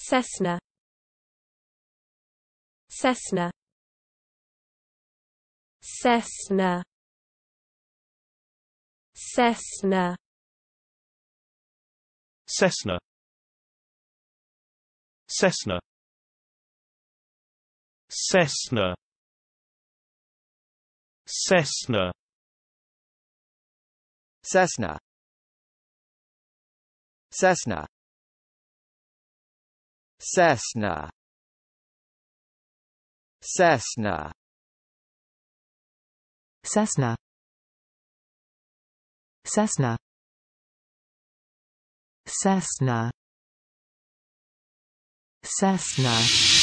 Cessna Cessna Cessna Cessna Cessna Cessna Cessna Cessna Cessna Cessna Cessna Cessna Cessna Cessna Cessna Cessna